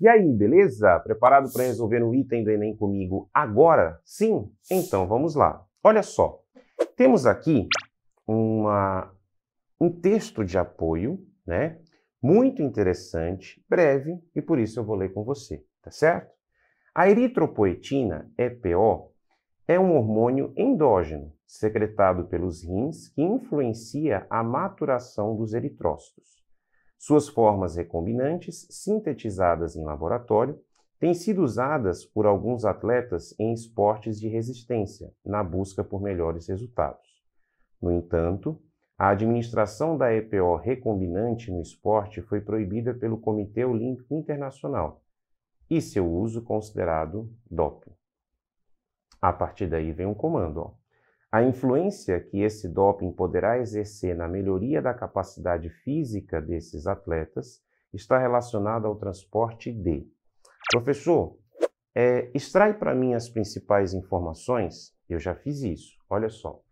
E aí, beleza? Preparado para resolver um item do Enem comigo agora? Sim? Então vamos lá. Olha só, temos aqui uma, um texto de apoio, né? Muito interessante, breve, e por isso eu vou ler com você, tá certo? A eritropoetina, EPO, é um hormônio endógeno, secretado pelos rins, que influencia a maturação dos eritrócitos. Suas formas recombinantes, sintetizadas em laboratório, têm sido usadas por alguns atletas em esportes de resistência, na busca por melhores resultados. No entanto, a administração da EPO recombinante no esporte foi proibida pelo Comitê Olímpico Internacional e seu uso considerado doping. A partir daí vem um comando. Ó. A influência que esse doping poderá exercer na melhoria da capacidade física desses atletas está relacionada ao transporte de. Professor, é, extrai para mim as principais informações. Eu já fiz isso, olha só.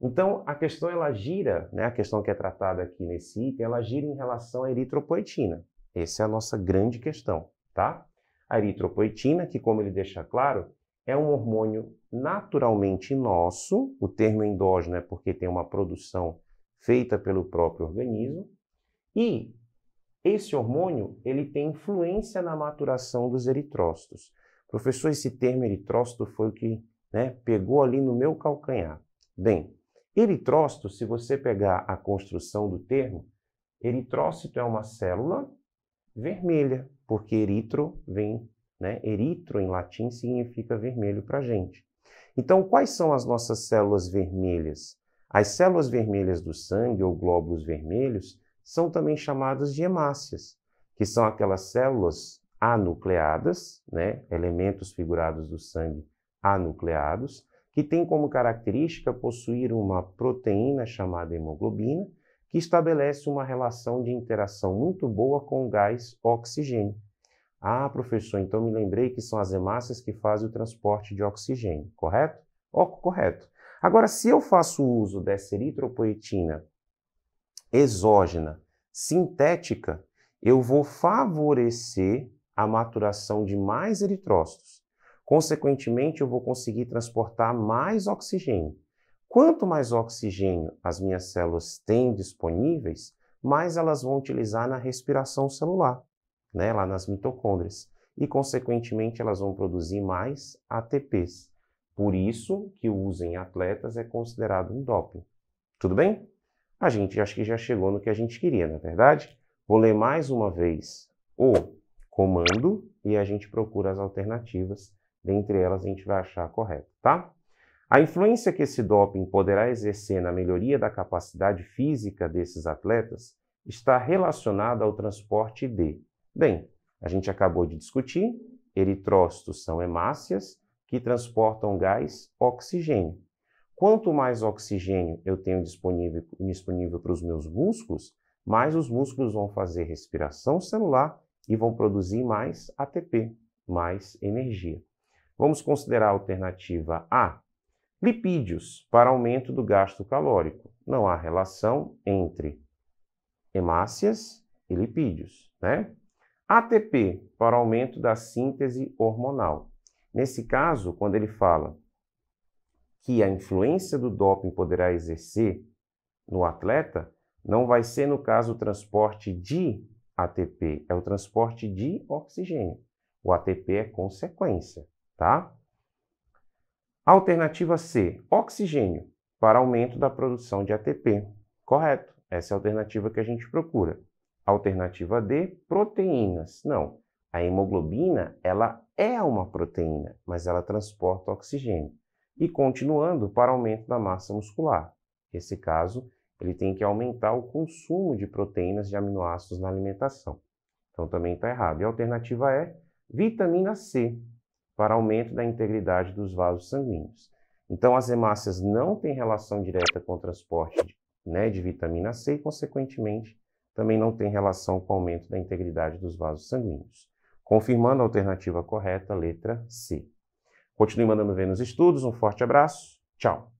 Então, a questão ela gira, né, a questão que é tratada aqui nesse item, ela gira em relação à eritropoetina. Essa é a nossa grande questão, tá? A eritropoetina, que como ele deixa claro, é um hormônio naturalmente nosso, o termo é endógeno é porque tem uma produção feita pelo próprio organismo, e esse hormônio ele tem influência na maturação dos eritrócitos. Professor, esse termo eritrócito foi o que né, pegou ali no meu calcanhar. Bem, eritrócito, se você pegar a construção do termo, eritrócito é uma célula vermelha, porque eritro vem né? Eritro em latim significa vermelho para gente. Então, quais são as nossas células vermelhas? As células vermelhas do sangue ou glóbulos vermelhos são também chamadas de hemácias, que são aquelas células anucleadas, né? elementos figurados do sangue anucleados, que têm como característica possuir uma proteína chamada hemoglobina, que estabelece uma relação de interação muito boa com o gás oxigênio. Ah, professor, então me lembrei que são as hemácias que fazem o transporte de oxigênio, correto? Oh, correto. Agora, se eu faço uso dessa eritropoetina exógena sintética, eu vou favorecer a maturação de mais eritrócitos. Consequentemente, eu vou conseguir transportar mais oxigênio. Quanto mais oxigênio as minhas células têm disponíveis, mais elas vão utilizar na respiração celular né, lá nas mitocôndrias. E, consequentemente, elas vão produzir mais ATPs. Por isso que o uso em atletas é considerado um doping. Tudo bem? A gente acho que já chegou no que a gente queria, na é verdade? Vou ler mais uma vez o comando e a gente procura as alternativas. Dentre elas, a gente vai achar correto, tá? A influência que esse doping poderá exercer na melhoria da capacidade física desses atletas está relacionada ao transporte de Bem, a gente acabou de discutir, eritrócitos são hemácias que transportam gás oxigênio. Quanto mais oxigênio eu tenho disponível, disponível para os meus músculos, mais os músculos vão fazer respiração celular e vão produzir mais ATP, mais energia. Vamos considerar a alternativa A. Lipídios para aumento do gasto calórico. Não há relação entre hemácias e lipídios, né? ATP para aumento da síntese hormonal. Nesse caso, quando ele fala que a influência do doping poderá exercer no atleta, não vai ser no caso o transporte de ATP, é o transporte de oxigênio. O ATP é consequência, tá? Alternativa C, oxigênio para aumento da produção de ATP. Correto. Essa é a alternativa que a gente procura. Alternativa D, proteínas. Não, a hemoglobina, ela é uma proteína, mas ela transporta oxigênio. E continuando para aumento da massa muscular. nesse caso, ele tem que aumentar o consumo de proteínas de aminoácidos na alimentação. Então também está errado. E a alternativa é vitamina C, para aumento da integridade dos vasos sanguíneos. Então, as hemácias não têm relação direta com o transporte né, de vitamina C e, consequentemente, também não tem relação com o aumento da integridade dos vasos sanguíneos. Confirmando a alternativa correta, letra C. Continue mandando ver nos estudos. Um forte abraço. Tchau.